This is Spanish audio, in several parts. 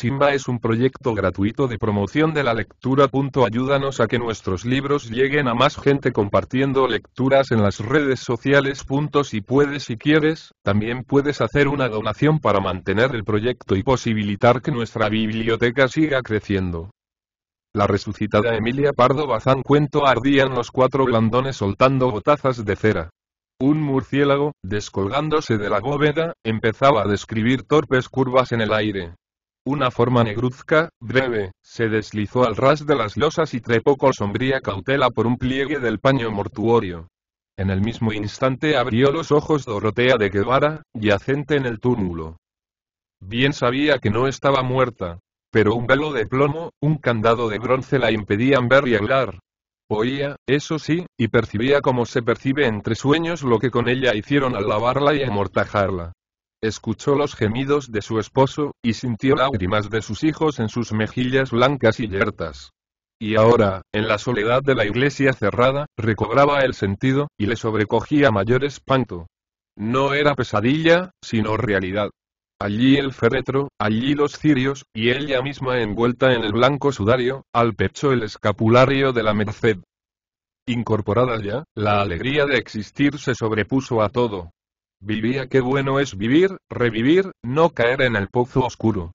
Simba es un proyecto gratuito de promoción de la lectura. Ayúdanos a que nuestros libros lleguen a más gente compartiendo lecturas en las redes sociales. Si puedes y quieres, también puedes hacer una donación para mantener el proyecto y posibilitar que nuestra biblioteca siga creciendo. La resucitada Emilia Pardo Bazán cuento ardían los cuatro blandones soltando gotazas de cera. Un murciélago, descolgándose de la bóveda, empezaba a describir torpes curvas en el aire. Una forma negruzca, breve, se deslizó al ras de las losas y trepó con sombría cautela por un pliegue del paño mortuorio. En el mismo instante abrió los ojos Dorotea de Guevara, yacente en el túmulo. Bien sabía que no estaba muerta, pero un velo de plomo, un candado de bronce la impedían ver y hablar. Oía, eso sí, y percibía como se percibe entre sueños lo que con ella hicieron al lavarla y amortajarla escuchó los gemidos de su esposo, y sintió lágrimas de sus hijos en sus mejillas blancas y yertas. Y ahora, en la soledad de la iglesia cerrada, recobraba el sentido, y le sobrecogía mayor espanto. No era pesadilla, sino realidad. Allí el féretro, allí los cirios, y ella misma envuelta en el blanco sudario, al pecho el escapulario de la merced. Incorporada ya, la alegría de existir se sobrepuso a todo, Vivía qué bueno es vivir, revivir, no caer en el pozo oscuro.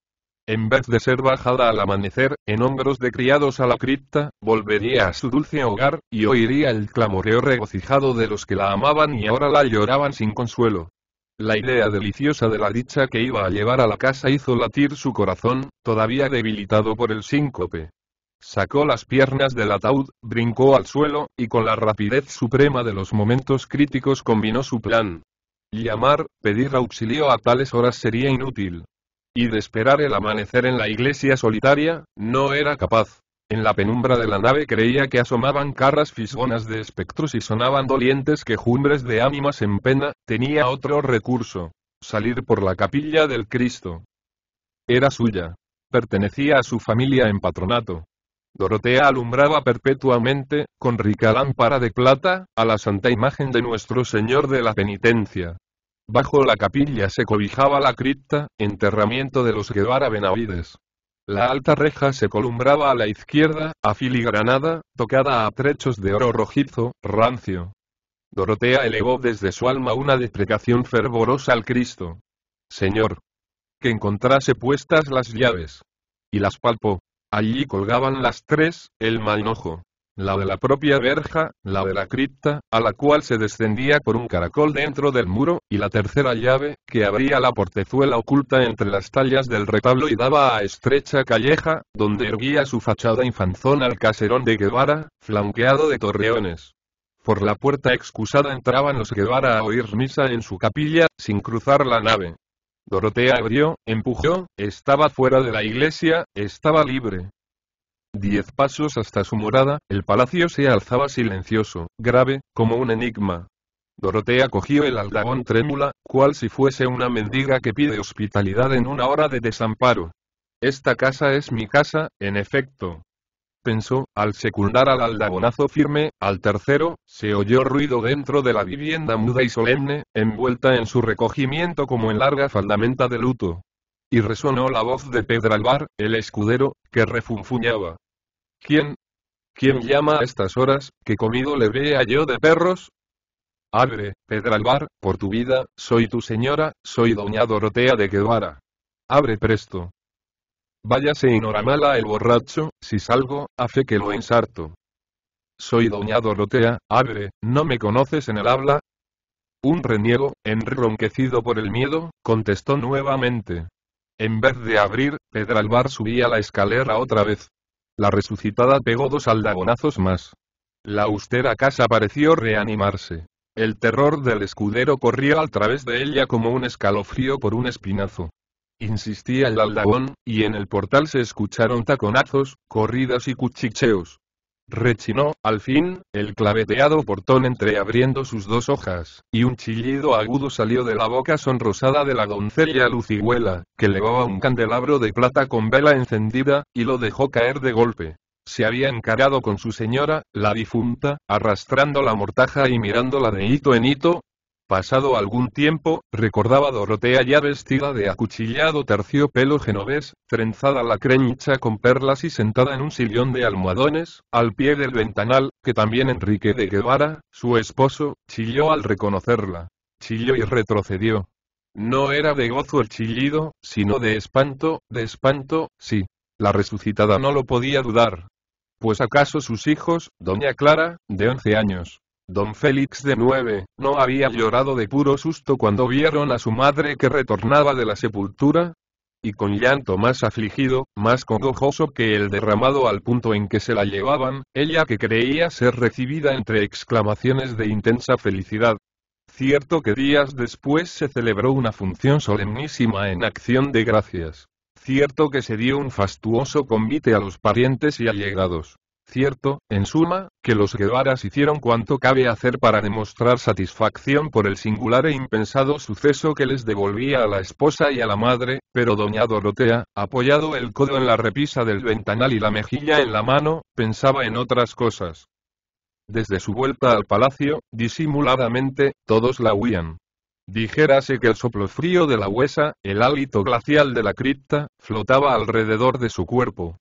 En vez de ser bajada al amanecer, en hombros de criados a la cripta, volvería a su dulce hogar, y oiría el clamoreo regocijado de los que la amaban y ahora la lloraban sin consuelo. La idea deliciosa de la dicha que iba a llevar a la casa hizo latir su corazón, todavía debilitado por el síncope. Sacó las piernas del ataúd, brincó al suelo, y con la rapidez suprema de los momentos críticos combinó su plan, Llamar, pedir auxilio a tales horas sería inútil. Y de esperar el amanecer en la iglesia solitaria, no era capaz. En la penumbra de la nave creía que asomaban carras fisgonas de espectros y sonaban dolientes quejumbres de ánimas en pena, tenía otro recurso. Salir por la capilla del Cristo. Era suya. Pertenecía a su familia en patronato. Dorotea alumbraba perpetuamente, con rica lámpara de plata, a la santa imagen de nuestro Señor de la Penitencia. Bajo la capilla se cobijaba la cripta, enterramiento de los Guevara Benavides. La alta reja se columbraba a la izquierda, afiligranada, tocada a trechos de oro rojizo, rancio. Dorotea elevó desde su alma una deprecación fervorosa al Cristo. Señor. Que encontrase puestas las llaves. Y las palpó. Allí colgaban las tres, el manojo, la de la propia verja, la de la cripta, a la cual se descendía por un caracol dentro del muro, y la tercera llave, que abría la portezuela oculta entre las tallas del retablo y daba a estrecha calleja, donde erguía su fachada infanzón al caserón de Guevara, flanqueado de torreones. Por la puerta excusada entraban los Guevara a oír misa en su capilla, sin cruzar la nave. Dorotea abrió, empujó, estaba fuera de la iglesia, estaba libre. Diez pasos hasta su morada, el palacio se alzaba silencioso, grave, como un enigma. Dorotea cogió el aldabón trémula, cual si fuese una mendiga que pide hospitalidad en una hora de desamparo. Esta casa es mi casa, en efecto, pensó, al secundar al aldabonazo firme, al tercero, se oyó ruido dentro de la vivienda muda y solemne, envuelta en su recogimiento como en larga faldamenta de luto. Y resonó la voz de Pedralbar, el escudero, que refunfuñaba. ¿Quién? ¿Quién llama a estas horas, que comido le vea yo de perros? Abre, Pedralbar, por tu vida, soy tu señora, soy doña Dorotea de Guevara. Abre presto. Váyase y el borracho, si salgo, hace que lo ensarto. Soy doña Dorotea, abre, ¿no me conoces en el habla? Un reniego, enronquecido por el miedo, contestó nuevamente. En vez de abrir, Pedralbar subía la escalera otra vez. La resucitada pegó dos aldagonazos más. La austera casa pareció reanimarse. El terror del escudero corría a través de ella como un escalofrío por un espinazo insistía el aldabón, y en el portal se escucharon taconazos, corridas y cuchicheos. Rechinó, al fin, el claveteado portón entreabriendo sus dos hojas, y un chillido agudo salió de la boca sonrosada de la doncella lucihuela, que a un candelabro de plata con vela encendida, y lo dejó caer de golpe. Se había encarado con su señora, la difunta, arrastrando la mortaja y mirándola de hito en hito, Pasado algún tiempo, recordaba Dorotea ya vestida de acuchillado terciopelo genovés, trenzada la creñicha con perlas y sentada en un sillón de almohadones, al pie del ventanal, que también Enrique de Guevara, su esposo, chilló al reconocerla. Chilló y retrocedió. No era de gozo el chillido, sino de espanto, de espanto, sí. La resucitada no lo podía dudar. Pues acaso sus hijos, doña Clara, de once años, Don Félix de nueve, ¿no había llorado de puro susto cuando vieron a su madre que retornaba de la sepultura? Y con llanto más afligido, más congojoso que el derramado al punto en que se la llevaban, ella que creía ser recibida entre exclamaciones de intensa felicidad. Cierto que días después se celebró una función solemnísima en acción de gracias. Cierto que se dio un fastuoso convite a los parientes y allegados Cierto, en suma, que los Guevaras hicieron cuanto cabe hacer para demostrar satisfacción por el singular e impensado suceso que les devolvía a la esposa y a la madre, pero doña Dorotea, apoyado el codo en la repisa del ventanal y la mejilla en la mano, pensaba en otras cosas. Desde su vuelta al palacio, disimuladamente, todos la huían. Dijérase que el soplo frío de la huesa, el hálito glacial de la cripta, flotaba alrededor de su cuerpo.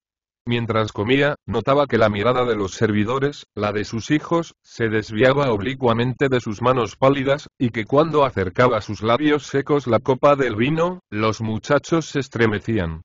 Mientras comía, notaba que la mirada de los servidores, la de sus hijos, se desviaba oblicuamente de sus manos pálidas, y que cuando acercaba sus labios secos la copa del vino, los muchachos se estremecían.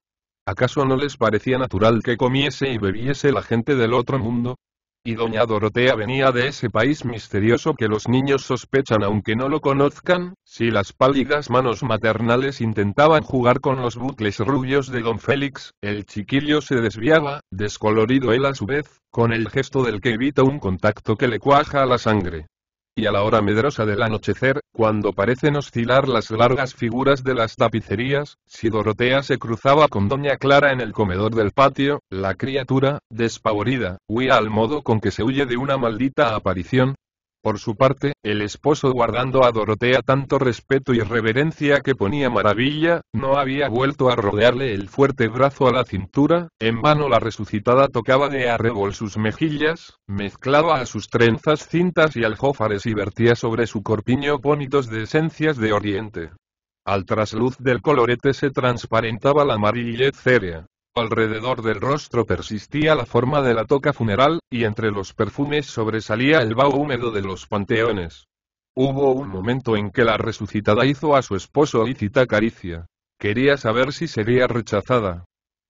¿Acaso no les parecía natural que comiese y bebiese la gente del otro mundo? y doña Dorotea venía de ese país misterioso que los niños sospechan aunque no lo conozcan, si las pálidas manos maternales intentaban jugar con los bucles rubios de don Félix, el chiquillo se desviaba, descolorido él a su vez, con el gesto del que evita un contacto que le cuaja la sangre y a la hora medrosa del anochecer, cuando parecen oscilar las largas figuras de las tapicerías, si Dorotea se cruzaba con Doña Clara en el comedor del patio, la criatura, despavorida, huía al modo con que se huye de una maldita aparición, por su parte, el esposo guardando a Dorotea tanto respeto y reverencia que ponía maravilla, no había vuelto a rodearle el fuerte brazo a la cintura, en vano la resucitada tocaba de arrebol sus mejillas, mezclaba a sus trenzas cintas y aljófares y vertía sobre su corpiño pónitos de esencias de oriente. Al trasluz del colorete se transparentaba la amarillez cérea, Alrededor del rostro persistía la forma de la toca funeral, y entre los perfumes sobresalía el vaho húmedo de los panteones. Hubo un momento en que la resucitada hizo a su esposo lícita caricia. Quería saber si sería rechazada.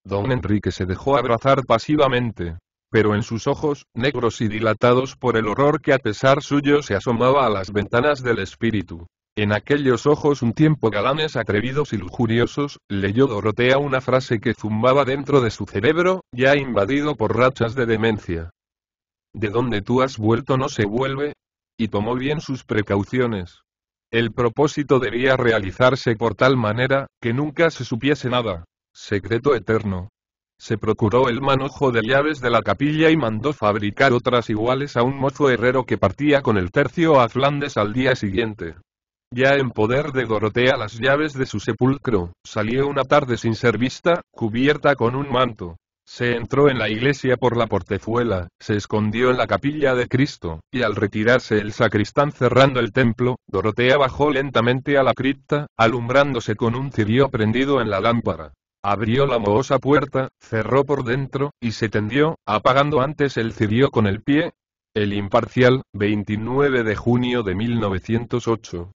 Don Enrique se dejó abrazar pasivamente. Pero en sus ojos, negros y dilatados por el horror que a pesar suyo se asomaba a las ventanas del espíritu, en aquellos ojos un tiempo galanes atrevidos y lujuriosos, leyó Dorotea una frase que zumbaba dentro de su cerebro, ya invadido por rachas de demencia. De donde tú has vuelto no se vuelve. Y tomó bien sus precauciones. El propósito debía realizarse por tal manera, que nunca se supiese nada. Secreto eterno. Se procuró el manojo de llaves de la capilla y mandó fabricar otras iguales a un mozo herrero que partía con el tercio a Flandes al día siguiente ya en poder de Dorotea las llaves de su sepulcro, salió una tarde sin ser vista, cubierta con un manto. Se entró en la iglesia por la portezuela, se escondió en la capilla de Cristo, y al retirarse el sacristán cerrando el templo, Dorotea bajó lentamente a la cripta, alumbrándose con un cirio prendido en la lámpara. Abrió la mohosa puerta, cerró por dentro, y se tendió, apagando antes el cirio con el pie. El imparcial, 29 de junio de 1908.